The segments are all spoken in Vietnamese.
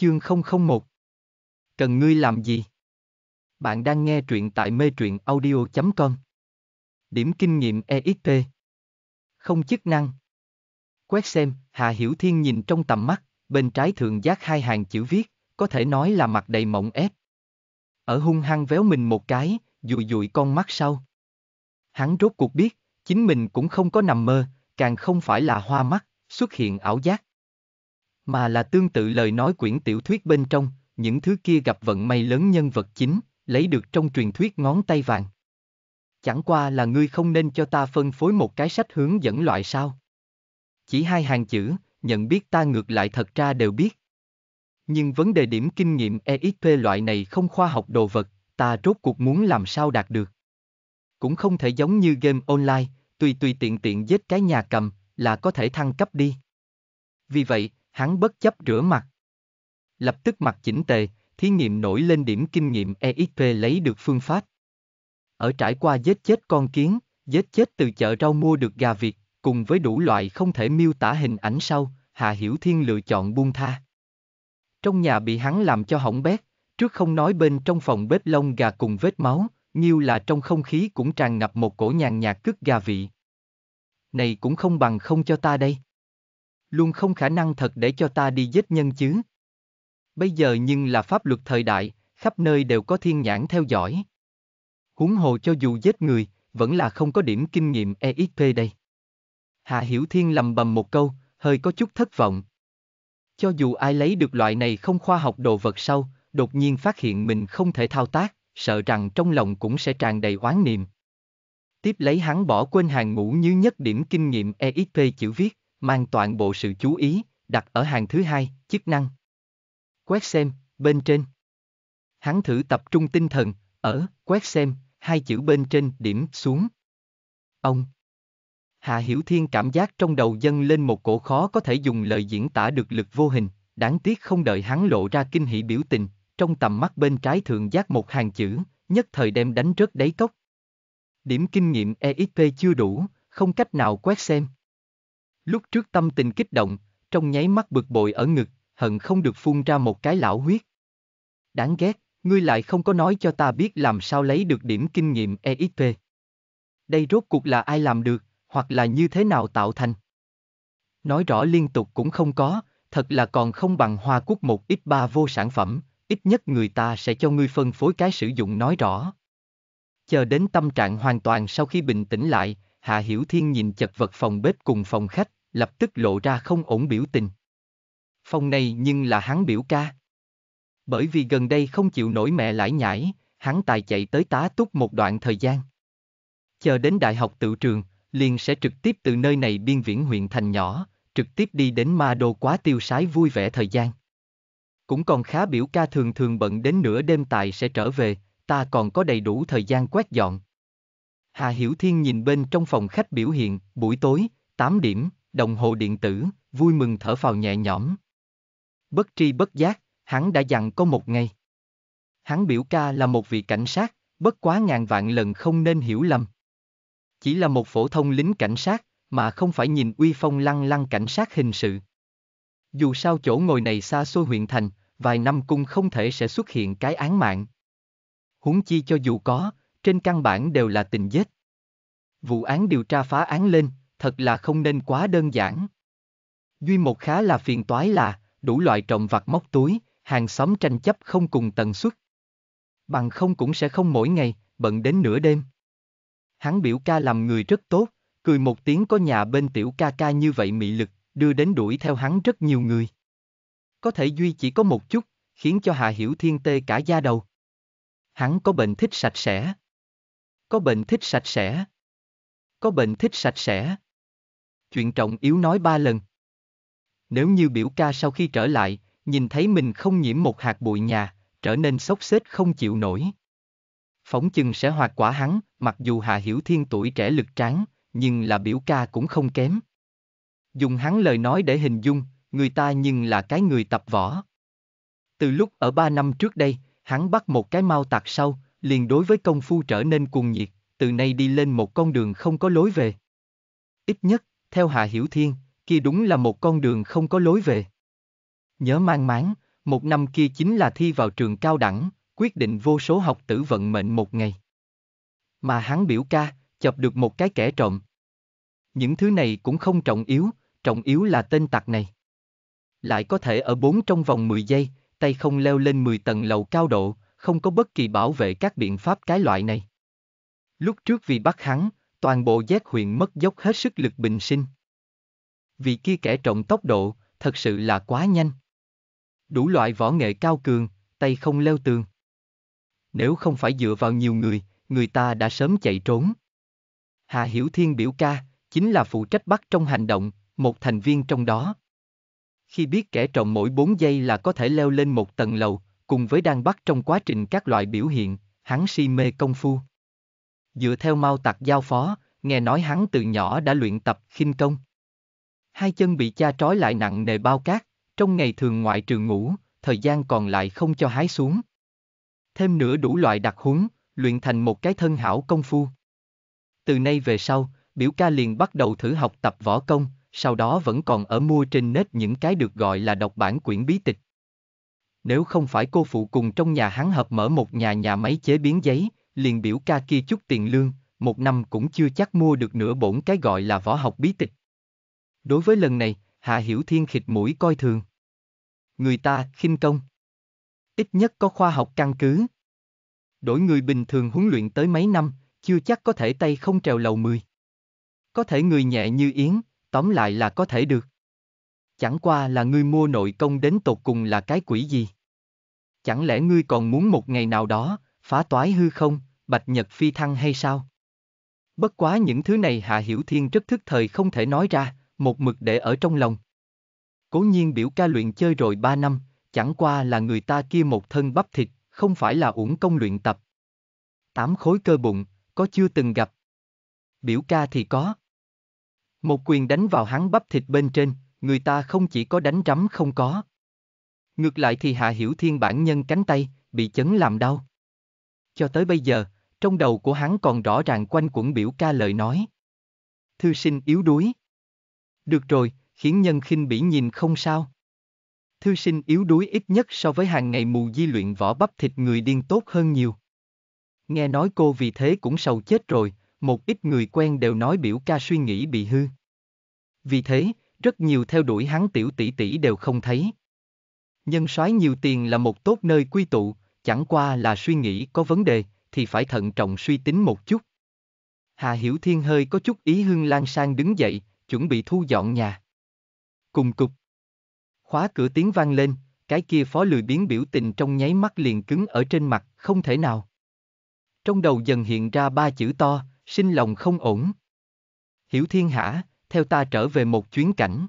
Chương 001 Cần ngươi làm gì? Bạn đang nghe truyện tại mê truyện audio.com Điểm kinh nghiệm EXP Không chức năng Quét xem, Hà Hiểu Thiên nhìn trong tầm mắt, bên trái thượng giác hai hàng chữ viết, có thể nói là mặt đầy mộng ép. Ở hung hăng véo mình một cái, dụi dụi con mắt sau. Hắn rốt cuộc biết, chính mình cũng không có nằm mơ, càng không phải là hoa mắt, xuất hiện ảo giác mà là tương tự lời nói quyển tiểu thuyết bên trong, những thứ kia gặp vận may lớn nhân vật chính, lấy được trong truyền thuyết ngón tay vàng. Chẳng qua là ngươi không nên cho ta phân phối một cái sách hướng dẫn loại sao. Chỉ hai hàng chữ, nhận biết ta ngược lại thật ra đều biết. Nhưng vấn đề điểm kinh nghiệm EXP loại này không khoa học đồ vật, ta rốt cuộc muốn làm sao đạt được. Cũng không thể giống như game online, tùy tùy tiện tiện giết cái nhà cầm, là có thể thăng cấp đi. Vì vậy, hắn bất chấp rửa mặt. Lập tức mặt chỉnh tề, thí nghiệm nổi lên điểm kinh nghiệm EXP lấy được phương pháp. Ở trải qua giết chết con kiến, giết chết từ chợ rau mua được gà Việt, cùng với đủ loại không thể miêu tả hình ảnh sau, Hà Hiểu Thiên lựa chọn buông tha. Trong nhà bị hắn làm cho hỏng bét, trước không nói bên trong phòng bếp lông gà cùng vết máu, nhiêu là trong không khí cũng tràn ngập một cổ nhàn nhạt cứt gà vị. Này cũng không bằng không cho ta đây. Luôn không khả năng thật để cho ta đi giết nhân chứ. Bây giờ nhưng là pháp luật thời đại, khắp nơi đều có thiên nhãn theo dõi. Huống hồ cho dù giết người, vẫn là không có điểm kinh nghiệm EXP đây. Hạ Hiểu Thiên lầm bầm một câu, hơi có chút thất vọng. Cho dù ai lấy được loại này không khoa học đồ vật sau, đột nhiên phát hiện mình không thể thao tác, sợ rằng trong lòng cũng sẽ tràn đầy oán niệm. Tiếp lấy hắn bỏ quên hàng ngũ như nhất điểm kinh nghiệm EXP chữ viết, mang toàn bộ sự chú ý, đặt ở hàng thứ hai, chức năng. Quét xem, bên trên. Hắn thử tập trung tinh thần, ở, quét xem, hai chữ bên trên điểm xuống. Ông. Hạ Hiểu Thiên cảm giác trong đầu dâng lên một cổ khó có thể dùng lời diễn tả được lực vô hình, đáng tiếc không đợi hắn lộ ra kinh hỉ biểu tình, trong tầm mắt bên trái thượng giác một hàng chữ, nhất thời đem đánh rớt đáy cốc. Điểm kinh nghiệm EXP chưa đủ, không cách nào quét xem. Lúc trước tâm tình kích động, trong nháy mắt bực bội ở ngực, hận không được phun ra một cái lão huyết. Đáng ghét, ngươi lại không có nói cho ta biết làm sao lấy được điểm kinh nghiệm EXP. Đây rốt cuộc là ai làm được, hoặc là như thế nào tạo thành. Nói rõ liên tục cũng không có, thật là còn không bằng hoa quốc một ít ba vô sản phẩm, ít nhất người ta sẽ cho ngươi phân phối cái sử dụng nói rõ. Chờ đến tâm trạng hoàn toàn sau khi bình tĩnh lại, Hạ Hiểu Thiên nhìn chật vật phòng bếp cùng phòng khách, lập tức lộ ra không ổn biểu tình. Phong này nhưng là hắn biểu ca. Bởi vì gần đây không chịu nổi mẹ lãi nhãi, hắn tài chạy tới tá túc một đoạn thời gian. Chờ đến đại học tự trường, liền sẽ trực tiếp từ nơi này biên viễn huyện thành nhỏ, trực tiếp đi đến ma đô quá tiêu sái vui vẻ thời gian. Cũng còn khá biểu ca thường thường bận đến nửa đêm tài sẽ trở về, ta còn có đầy đủ thời gian quét dọn. Hà Hiểu Thiên nhìn bên trong phòng khách biểu hiện, buổi tối, 8 điểm, đồng hồ điện tử, vui mừng thở phào nhẹ nhõm. Bất tri bất giác, hắn đã dặn có một ngày. Hắn biểu ca là một vị cảnh sát, bất quá ngàn vạn lần không nên hiểu lầm. Chỉ là một phổ thông lính cảnh sát, mà không phải nhìn uy phong lăng lăng cảnh sát hình sự. Dù sao chỗ ngồi này xa xôi huyện thành, vài năm cung không thể sẽ xuất hiện cái án mạng. Huống chi cho dù có, trên căn bản đều là tình giết. Vụ án điều tra phá án lên, thật là không nên quá đơn giản. Duy một khá là phiền toái là, đủ loại trọng vặt móc túi, hàng xóm tranh chấp không cùng tần suất. Bằng không cũng sẽ không mỗi ngày, bận đến nửa đêm. Hắn biểu ca làm người rất tốt, cười một tiếng có nhà bên tiểu ca ca như vậy mị lực, đưa đến đuổi theo hắn rất nhiều người. Có thể Duy chỉ có một chút, khiến cho Hạ Hiểu Thiên tê cả da đầu. Hắn có bệnh thích sạch sẽ. Có bệnh thích sạch sẽ. Có bệnh thích sạch sẽ chuyện trọng yếu nói ba lần. Nếu như biểu ca sau khi trở lại, nhìn thấy mình không nhiễm một hạt bụi nhà, trở nên sốc xếp không chịu nổi. Phóng chừng sẽ hoạt quả hắn, mặc dù Hạ Hiểu Thiên tuổi trẻ lực tráng, nhưng là biểu ca cũng không kém. Dùng hắn lời nói để hình dung, người ta nhưng là cái người tập võ. Từ lúc ở ba năm trước đây, hắn bắt một cái mau tạc sau, liền đối với công phu trở nên cuồng nhiệt, từ nay đi lên một con đường không có lối về. Ít nhất, theo Hạ Hiểu Thiên, kia đúng là một con đường không có lối về. Nhớ mang máng, một năm kia chính là thi vào trường cao đẳng, quyết định vô số học tử vận mệnh một ngày. Mà hắn biểu ca, chập được một cái kẻ trộm. Những thứ này cũng không trọng yếu, trọng yếu là tên tặc này. Lại có thể ở bốn trong vòng 10 giây, tay không leo lên 10 tầng lầu cao độ, không có bất kỳ bảo vệ các biện pháp cái loại này. Lúc trước vì bắt hắn, toàn bộ giác huyện mất dốc hết sức lực bình sinh. Vì kia kẻ trọng tốc độ, thật sự là quá nhanh. Đủ loại võ nghệ cao cường, tay không leo tường. Nếu không phải dựa vào nhiều người, người ta đã sớm chạy trốn. Hà Hiểu Thiên biểu ca, chính là phụ trách bắt trong hành động, một thành viên trong đó. Khi biết kẻ trộm mỗi 4 giây là có thể leo lên một tầng lầu, cùng với đang bắt trong quá trình các loại biểu hiện, hắn si mê công phu dựa theo mau tặc giao phó, nghe nói hắn từ nhỏ đã luyện tập khinh công. Hai chân bị cha trói lại nặng nề bao cát, trong ngày thường ngoại trừ ngủ, thời gian còn lại không cho hái xuống. Thêm nữa đủ loại đặc huấn, luyện thành một cái thân hảo công phu. Từ nay về sau, biểu ca liền bắt đầu thử học tập võ công, sau đó vẫn còn ở mua trên nết những cái được gọi là đọc bản quyển bí tịch. Nếu không phải cô phụ cùng trong nhà hắn hợp mở một nhà nhà máy chế biến giấy, liền biểu ca kia chút tiền lương, một năm cũng chưa chắc mua được nửa bổn cái gọi là võ học bí tịch. Đối với lần này, Hạ Hiểu Thiên khịt mũi coi thường. Người ta khinh công. Ít nhất có khoa học căn cứ. Đổi người bình thường huấn luyện tới mấy năm, chưa chắc có thể tay không trèo lầu mười. Có thể người nhẹ như yến, tóm lại là có thể được. Chẳng qua là ngươi mua nội công đến tột cùng là cái quỷ gì? Chẳng lẽ ngươi còn muốn một ngày nào đó, phá toái hư không, bạch nhật phi thăng hay sao? Bất quá những thứ này Hạ Hiểu Thiên rất thức thời không thể nói ra, một mực để ở trong lòng. Cố nhiên biểu ca luyện chơi rồi ba năm, chẳng qua là người ta kia một thân bắp thịt, không phải là uổng công luyện tập. Tám khối cơ bụng, có chưa từng gặp. Biểu ca thì có. Một quyền đánh vào hắn bắp thịt bên trên, người ta không chỉ có đánh rắm không có. Ngược lại thì Hạ Hiểu Thiên bản nhân cánh tay, bị chấn làm đau. Cho tới bây giờ, trong đầu của hắn còn rõ ràng quanh quẩn biểu ca lời nói. Thư sinh yếu đuối. Được rồi, khiến nhân khinh bỉ nhìn không sao. Thư sinh yếu đuối ít nhất so với hàng ngày mù di luyện võ bắp thịt người điên tốt hơn nhiều. Nghe nói cô vì thế cũng sầu chết rồi, một ít người quen đều nói biểu ca suy nghĩ bị hư. Vì thế, rất nhiều theo đuổi hắn tiểu tỷ tỷ đều không thấy. Nhân soái nhiều tiền là một tốt nơi quy tụ, chẳng qua là suy nghĩ có vấn đề, thì phải thận trọng suy tính một chút. Hà Hiểu Thiên hơi có chút ý hương lan sang đứng dậy, chuẩn bị thu dọn nhà. Cùng cục. Khóa cửa tiếng vang lên, cái kia phó lười biến biểu tình trong nháy mắt liền cứng ở trên mặt, không thể nào. Trong đầu dần hiện ra ba chữ to, sinh lòng không ổn. Hiểu Thiên hả, theo ta trở về một chuyến cảnh.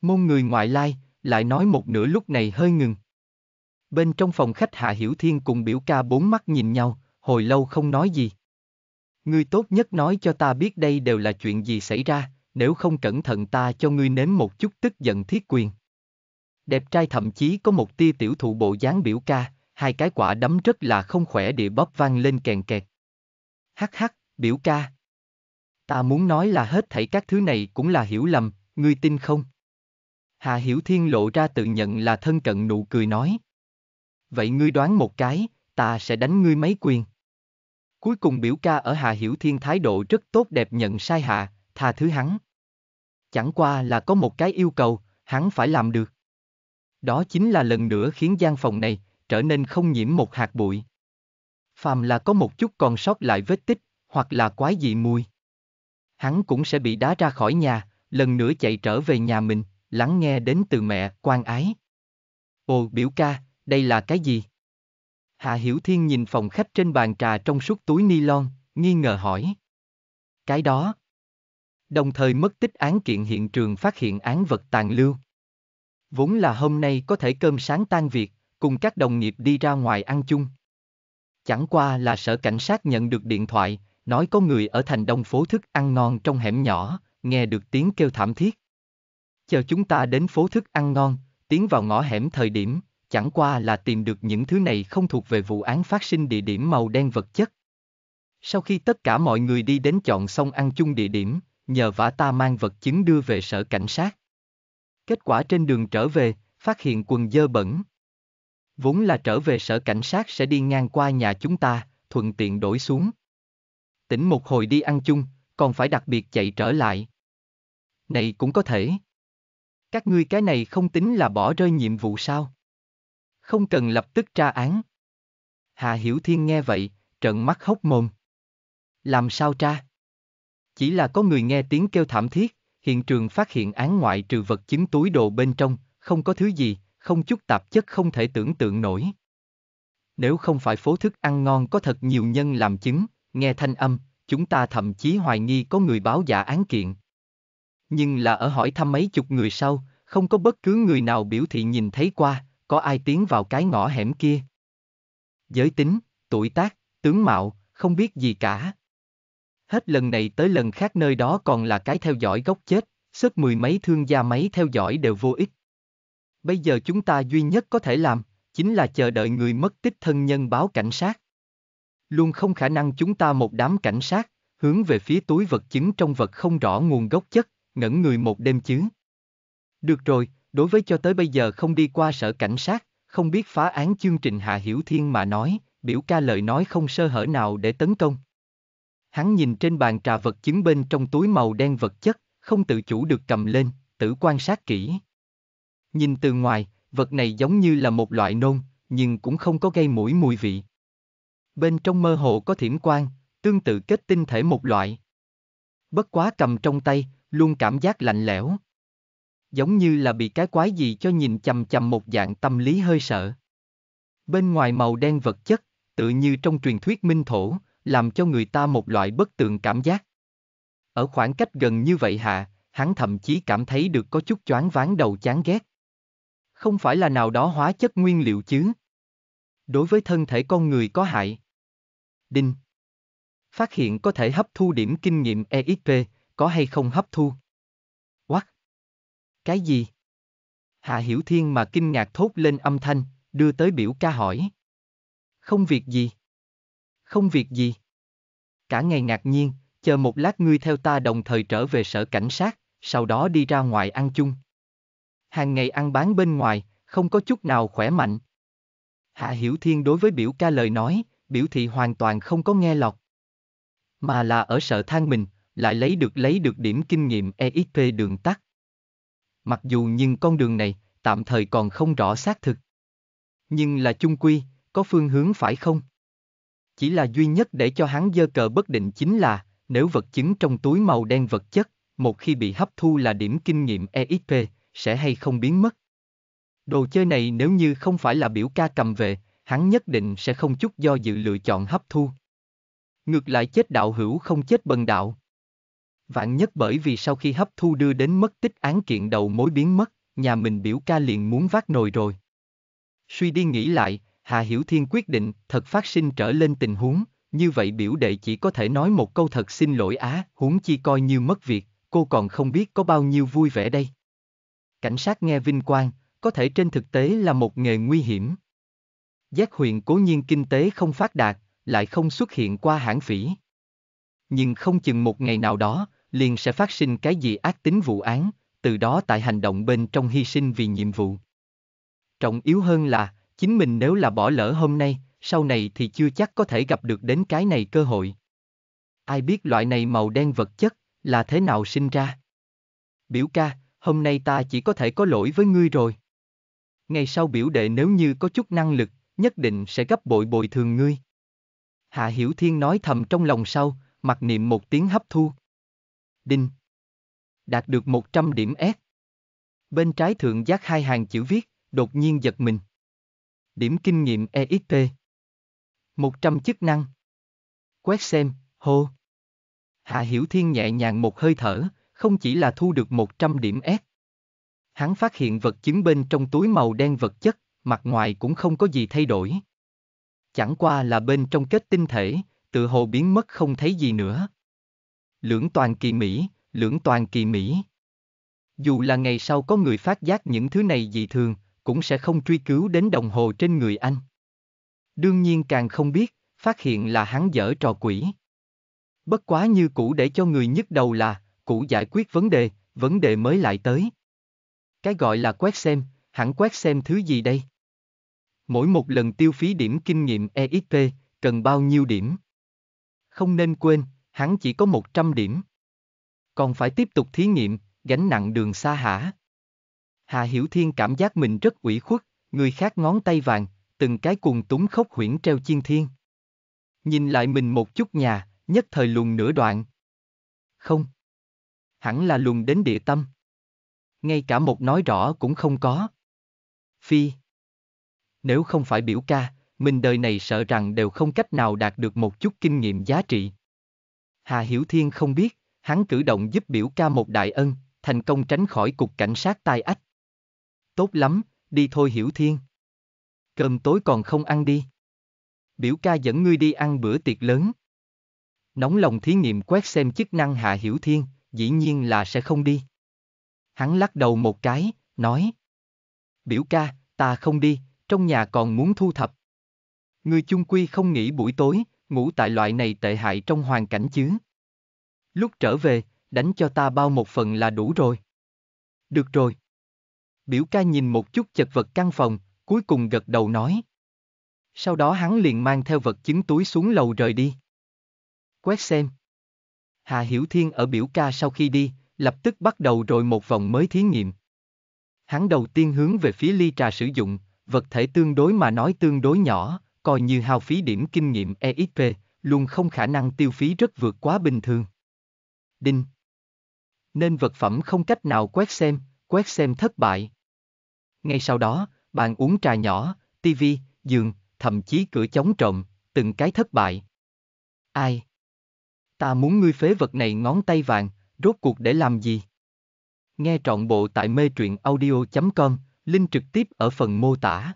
Môn người ngoại lai, lại nói một nửa lúc này hơi ngừng. Bên trong phòng khách Hạ Hiểu Thiên cùng biểu ca bốn mắt nhìn nhau, hồi lâu không nói gì. Ngươi tốt nhất nói cho ta biết đây đều là chuyện gì xảy ra, nếu không cẩn thận ta cho ngươi nếm một chút tức giận thiết quyền. Đẹp trai thậm chí có một tia tiểu thụ bộ dáng biểu ca, hai cái quả đấm rất là không khỏe địa bóp vang lên kèn kẹt. Hắc hắc, biểu ca. Ta muốn nói là hết thảy các thứ này cũng là hiểu lầm, ngươi tin không? Hạ Hiểu Thiên lộ ra tự nhận là thân cận nụ cười nói vậy ngươi đoán một cái, ta sẽ đánh ngươi mấy quyền. Cuối cùng biểu ca ở Hà Hiểu Thiên thái độ rất tốt đẹp nhận sai hạ, tha thứ hắn. Chẳng qua là có một cái yêu cầu, hắn phải làm được. Đó chính là lần nữa khiến gian phòng này trở nên không nhiễm một hạt bụi. Phàm là có một chút còn sót lại vết tích, hoặc là quái dị mùi. Hắn cũng sẽ bị đá ra khỏi nhà, lần nữa chạy trở về nhà mình, lắng nghe đến từ mẹ, quan ái. Ồ biểu ca, đây là cái gì? Hạ Hiểu Thiên nhìn phòng khách trên bàn trà trong suốt túi ni lon, nghi ngờ hỏi. Cái đó. Đồng thời mất tích án kiện hiện trường phát hiện án vật tàn lưu. Vốn là hôm nay có thể cơm sáng tan việc, cùng các đồng nghiệp đi ra ngoài ăn chung. Chẳng qua là sở cảnh sát nhận được điện thoại, nói có người ở thành đông phố thức ăn ngon trong hẻm nhỏ, nghe được tiếng kêu thảm thiết. Chờ chúng ta đến phố thức ăn ngon, tiến vào ngõ hẻm thời điểm, chẳng qua là tìm được những thứ này không thuộc về vụ án phát sinh địa điểm màu đen vật chất. Sau khi tất cả mọi người đi đến chọn xong ăn chung địa điểm, nhờ vả ta mang vật chứng đưa về sở cảnh sát. Kết quả trên đường trở về, phát hiện quần dơ bẩn. Vốn là trở về sở cảnh sát sẽ đi ngang qua nhà chúng ta, thuận tiện đổi xuống. Tỉnh một hồi đi ăn chung, còn phải đặc biệt chạy trở lại. Này cũng có thể. Các ngươi cái này không tính là bỏ rơi nhiệm vụ sao? không cần lập tức tra án. Hà Hiểu Thiên nghe vậy, trợn mắt hốc mồm. Làm sao tra? Chỉ là có người nghe tiếng kêu thảm thiết, hiện trường phát hiện án ngoại trừ vật chứng túi đồ bên trong, không có thứ gì, không chút tạp chất không thể tưởng tượng nổi. Nếu không phải phố thức ăn ngon có thật nhiều nhân làm chứng, nghe thanh âm, chúng ta thậm chí hoài nghi có người báo giả án kiện. Nhưng là ở hỏi thăm mấy chục người sau, không có bất cứ người nào biểu thị nhìn thấy qua, có ai tiến vào cái ngõ hẻm kia. Giới tính, tuổi tác, tướng mạo, không biết gì cả. Hết lần này tới lần khác nơi đó còn là cái theo dõi gốc chết, sức mười mấy thương gia máy theo dõi đều vô ích. Bây giờ chúng ta duy nhất có thể làm, chính là chờ đợi người mất tích thân nhân báo cảnh sát. Luôn không khả năng chúng ta một đám cảnh sát, hướng về phía túi vật chứng trong vật không rõ nguồn gốc chất, ngẩn người một đêm chứ. Được rồi, Đối với cho tới bây giờ không đi qua sở cảnh sát, không biết phá án chương trình Hạ Hiểu Thiên mà nói, biểu ca lời nói không sơ hở nào để tấn công. Hắn nhìn trên bàn trà vật chứng bên trong túi màu đen vật chất, không tự chủ được cầm lên, tử quan sát kỹ. Nhìn từ ngoài, vật này giống như là một loại nôn, nhưng cũng không có gây mũi mùi vị. Bên trong mơ hồ có thiểm quang, tương tự kết tinh thể một loại. Bất quá cầm trong tay, luôn cảm giác lạnh lẽo, giống như là bị cái quái gì cho nhìn chằm chằm một dạng tâm lý hơi sợ. Bên ngoài màu đen vật chất, tự như trong truyền thuyết minh thổ, làm cho người ta một loại bất tường cảm giác. Ở khoảng cách gần như vậy hạ, hắn thậm chí cảm thấy được có chút choáng ván đầu chán ghét. Không phải là nào đó hóa chất nguyên liệu chứ. Đối với thân thể con người có hại. Đinh. Phát hiện có thể hấp thu điểm kinh nghiệm EXP, có hay không hấp thu. Cái gì? Hạ Hiểu Thiên mà kinh ngạc thốt lên âm thanh, đưa tới biểu ca hỏi. Không việc gì. Không việc gì. Cả ngày ngạc nhiên, chờ một lát ngươi theo ta đồng thời trở về sở cảnh sát, sau đó đi ra ngoài ăn chung. Hàng ngày ăn bán bên ngoài, không có chút nào khỏe mạnh. Hạ Hiểu Thiên đối với biểu ca lời nói, biểu thị hoàn toàn không có nghe lọt. Mà là ở sở than mình, lại lấy được lấy được điểm kinh nghiệm EXP đường tắt, mặc dù nhưng con đường này, tạm thời còn không rõ xác thực. Nhưng là chung quy, có phương hướng phải không? Chỉ là duy nhất để cho hắn dơ cờ bất định chính là, nếu vật chứng trong túi màu đen vật chất, một khi bị hấp thu là điểm kinh nghiệm EXP, sẽ hay không biến mất. Đồ chơi này nếu như không phải là biểu ca cầm về, hắn nhất định sẽ không chút do dự lựa chọn hấp thu. Ngược lại chết đạo hữu không chết bần đạo. Vạn nhất bởi vì sau khi hấp thu đưa đến mất tích án kiện đầu mối biến mất, nhà mình biểu ca liền muốn vác nồi rồi. Suy đi nghĩ lại, Hà Hiểu Thiên quyết định thật phát sinh trở lên tình huống, như vậy biểu đệ chỉ có thể nói một câu thật xin lỗi á, huống chi coi như mất việc, cô còn không biết có bao nhiêu vui vẻ đây. Cảnh sát nghe vinh quang, có thể trên thực tế là một nghề nguy hiểm. Giác huyện cố nhiên kinh tế không phát đạt, lại không xuất hiện qua hãng phỉ. Nhưng không chừng một ngày nào đó, liền sẽ phát sinh cái gì ác tính vụ án, từ đó tại hành động bên trong hy sinh vì nhiệm vụ. Trọng yếu hơn là, chính mình nếu là bỏ lỡ hôm nay, sau này thì chưa chắc có thể gặp được đến cái này cơ hội. Ai biết loại này màu đen vật chất là thế nào sinh ra? Biểu ca, hôm nay ta chỉ có thể có lỗi với ngươi rồi. Ngày sau biểu đệ nếu như có chút năng lực, nhất định sẽ gấp bội bồi thường ngươi. Hạ Hiểu Thiên nói thầm trong lòng sau, mặc niệm một tiếng hấp thu. Đinh. Đạt được 100 điểm S. Bên trái thượng giác hai hàng chữ viết, đột nhiên giật mình. Điểm kinh nghiệm EXP. 100 chức năng. Quét xem, hô. Hạ Hiểu Thiên nhẹ nhàng một hơi thở, không chỉ là thu được 100 điểm S. Hắn phát hiện vật chứng bên trong túi màu đen vật chất, mặt ngoài cũng không có gì thay đổi. Chẳng qua là bên trong kết tinh thể, tự hồ biến mất không thấy gì nữa lưỡng toàn kỳ Mỹ, lưỡng toàn kỳ Mỹ. Dù là ngày sau có người phát giác những thứ này dị thường, cũng sẽ không truy cứu đến đồng hồ trên người anh. Đương nhiên càng không biết, phát hiện là hắn dở trò quỷ. Bất quá như cũ để cho người nhức đầu là, cũ giải quyết vấn đề, vấn đề mới lại tới. Cái gọi là quét xem, hẳn quét xem thứ gì đây? Mỗi một lần tiêu phí điểm kinh nghiệm EXP, cần bao nhiêu điểm? Không nên quên, hắn chỉ có 100 điểm. Còn phải tiếp tục thí nghiệm, gánh nặng đường xa hả? Hà Hiểu Thiên cảm giác mình rất ủy khuất, người khác ngón tay vàng, từng cái cuồng túng khóc huyễn treo chiên thiên. Nhìn lại mình một chút nhà, nhất thời luồn nửa đoạn. Không. Hẳn là luồn đến địa tâm. Ngay cả một nói rõ cũng không có. Phi. Nếu không phải biểu ca, mình đời này sợ rằng đều không cách nào đạt được một chút kinh nghiệm giá trị. Hà Hiểu Thiên không biết, hắn cử động giúp biểu ca một đại ân, thành công tránh khỏi cục cảnh sát tai ách. Tốt lắm, đi thôi Hiểu Thiên. Cơm tối còn không ăn đi. Biểu ca dẫn ngươi đi ăn bữa tiệc lớn. Nóng lòng thí nghiệm quét xem chức năng Hạ Hiểu Thiên, dĩ nhiên là sẽ không đi. Hắn lắc đầu một cái, nói. Biểu ca, ta không đi, trong nhà còn muốn thu thập. Ngươi chung quy không nghĩ buổi tối, ngủ tại loại này tệ hại trong hoàn cảnh chứ. Lúc trở về, đánh cho ta bao một phần là đủ rồi. Được rồi. Biểu ca nhìn một chút chật vật căn phòng, cuối cùng gật đầu nói. Sau đó hắn liền mang theo vật chứng túi xuống lầu rời đi. Quét xem. Hà Hiểu Thiên ở biểu ca sau khi đi, lập tức bắt đầu rồi một vòng mới thí nghiệm. Hắn đầu tiên hướng về phía ly trà sử dụng, vật thể tương đối mà nói tương đối nhỏ, coi như hao phí điểm kinh nghiệm EXP, luôn không khả năng tiêu phí rất vượt quá bình thường. Đinh. Nên vật phẩm không cách nào quét xem, quét xem thất bại. Ngay sau đó, bạn uống trà nhỏ, TV, giường, thậm chí cửa chống trộm, từng cái thất bại. Ai? Ta muốn ngươi phế vật này ngón tay vàng, rốt cuộc để làm gì? Nghe trọn bộ tại mê truyện audio.com, link trực tiếp ở phần mô tả.